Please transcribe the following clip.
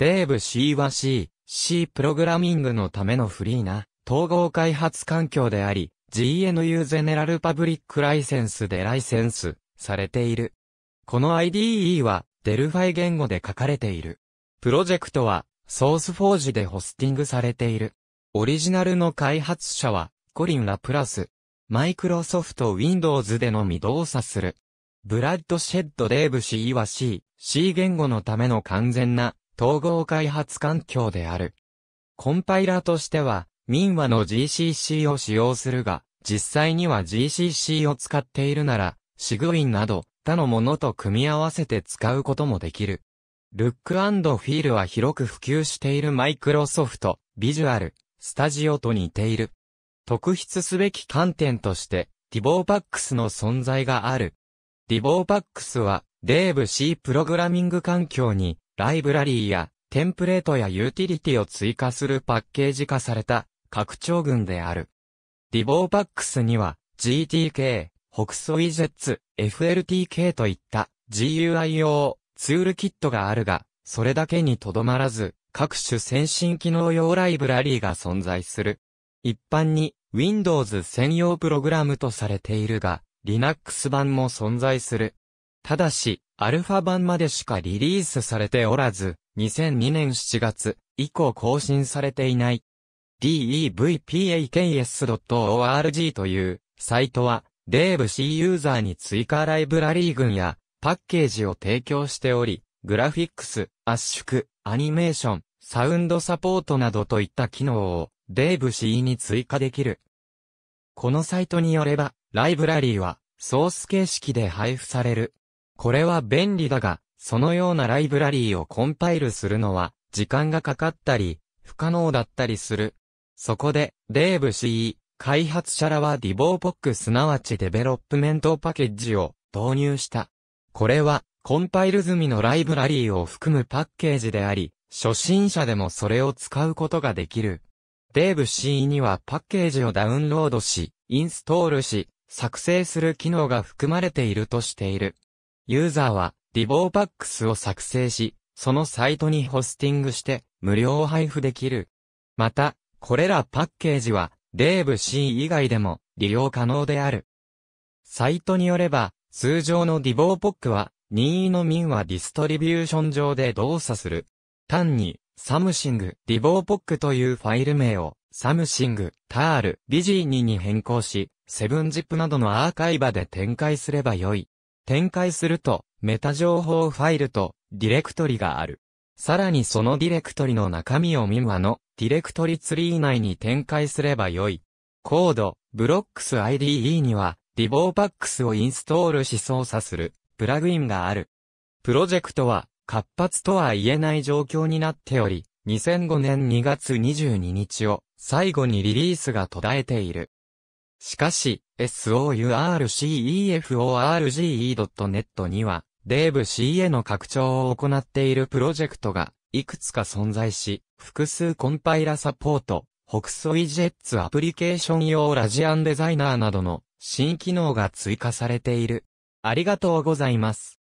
デーブ C は C、C プログラミングのためのフリーな統合開発環境であり、GNU ゼネラルパブリックライセンスでライセンスされている。この IDE はデルファイ言語で書かれている。プロジェクトはソースフォージでホスティングされている。オリジナルの開発者はコリン・ラプラス。マイクロソフト Windows でのみ動作する。ブラッドシェッド・デーブ C は C、C 言語のための完全な統合開発環境である。コンパイラーとしては、民話の GCC を使用するが、実際には GCC を使っているなら、シグウィンなど他のものと組み合わせて使うこともできる。ルックフィールは広く普及しているマイクロソフト、ビジュアル、スタジオと似ている。特筆すべき観点として、ディボーパックスの存在がある。ディボーパックスは、デーブ C プログラミング環境にライブラリーやテンプレートやユーティリティを追加するパッケージ化された拡張群である。リボーパックスには GTK、北ソウィジェッツ、FLTK といった GUI 用ツールキットがあるが、それだけにとどまらず、各種先進機能用ライブラリーが存在する。一般に Windows 専用プログラムとされているが、Linux 版も存在する。ただし、アルファ版までしかリリースされておらず、2002年7月以降更新されていない。devpaks.org というサイトは、デーブ C ユーザーに追加ライブラリー群やパッケージを提供しており、グラフィックス、圧縮、アニメーション、サウンドサポートなどといった機能をデーブ C に追加できる。このサイトによれば、ライブラリーはソース形式で配布される。これは便利だが、そのようなライブラリーをコンパイルするのは、時間がかかったり、不可能だったりする。そこで、デーブ CE、開発者らはディボーポックすなわちデベロップメントパッケージを導入した。これは、コンパイル済みのライブラリーを含むパッケージであり、初心者でもそれを使うことができる。デーブ CE にはパッケージをダウンロードし、インストールし、作成する機能が含まれているとしている。ユーザーは、リボーパックスを作成し、そのサイトにホスティングして、無料配布できる。また、これらパッケージは、デーブ C 以外でも利用可能である。サイトによれば、通常のディボーポックは、任意の民はディストリビューション上で動作する。単に、サムシング、ディボーポックというファイル名を、サムシング、タール、ビジーニに変更し、セブンジップなどのアーカイバで展開すればよい。展開すると、メタ情報ファイルと、ディレクトリがある。さらにそのディレクトリの中身を見マの、ディレクトリツリー内に展開すればよい。コード、ブロックス IDE には、リボーパックスをインストールし操作する、プラグインがある。プロジェクトは、活発とは言えない状況になっており、2005年2月22日を、最後にリリースが途絶えている。しかし、sourceforge.net には、デーブ C への拡張を行っているプロジェクトが、いくつか存在し、複数コンパイラサポート、北ソイジェッツアプリケーション用ラジアンデザイナーなどの新機能が追加されている。ありがとうございます。